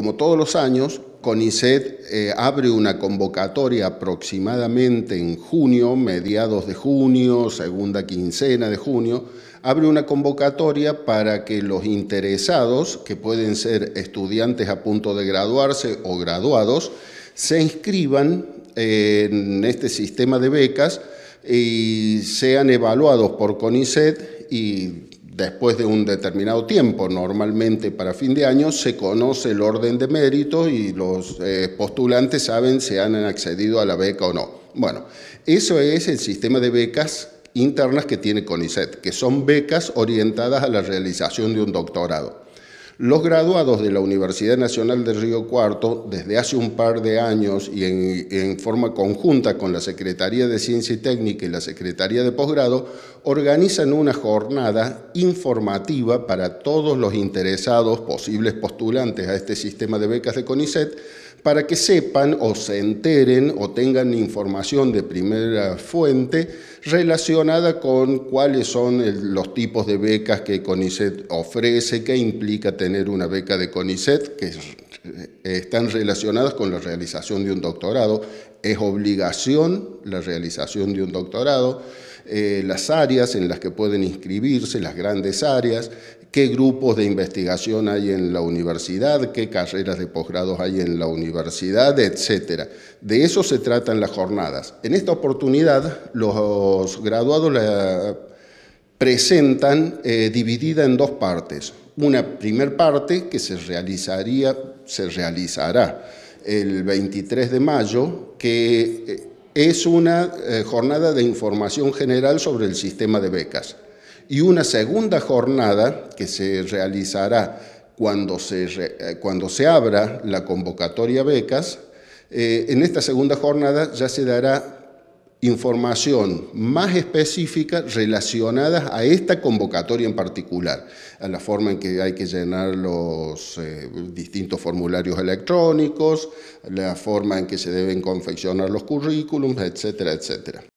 como todos los años, CONICET eh, abre una convocatoria aproximadamente en junio, mediados de junio, segunda quincena de junio, abre una convocatoria para que los interesados, que pueden ser estudiantes a punto de graduarse o graduados, se inscriban en este sistema de becas y sean evaluados por CONICET y después de un determinado tiempo, normalmente para fin de año, se conoce el orden de mérito y los eh, postulantes saben si han accedido a la beca o no. Bueno, eso es el sistema de becas internas que tiene CONICET, que son becas orientadas a la realización de un doctorado. Los graduados de la Universidad Nacional de Río Cuarto, desde hace un par de años y en, forma conjunta con la Secretaría de Ciencia y Técnica y la Secretaría de Posgrado, organizan una jornada informativa para todos los interesados, posibles postulantes a este sistema de becas de CONICET, para que sepan o se enteren o tengan información de primera fuente relacionada con cuáles son los tipos de becas que CONICET ofrece, qué implica tener una beca de CONICET, que eh, están relacionadas con la realización de un doctorado. Es obligación la realización de un doctorado. Eh, las áreas en las que pueden inscribirse, las grandes áreas, qué grupos de investigación hay en la universidad, qué carreras de posgrados hay en la universidad, etc. De eso se tratan las jornadas. En esta oportunidad, los graduados la presentan eh, dividida en dos partes. Una primer parte que se realizaría, se realizará el 23 de mayo, que eh, es una eh, jornada de información general sobre el sistema de becas y una segunda jornada que se realizará cuando se, eh, cuando se abra la convocatoria becas. Eh, en esta segunda jornada ya se dará información más específica relacionada a esta convocatoria en particular, a la forma en que hay que llenar los eh, distintos formularios electrónicos, la forma en que se deben confeccionar los currículums, etcétera, etcétera.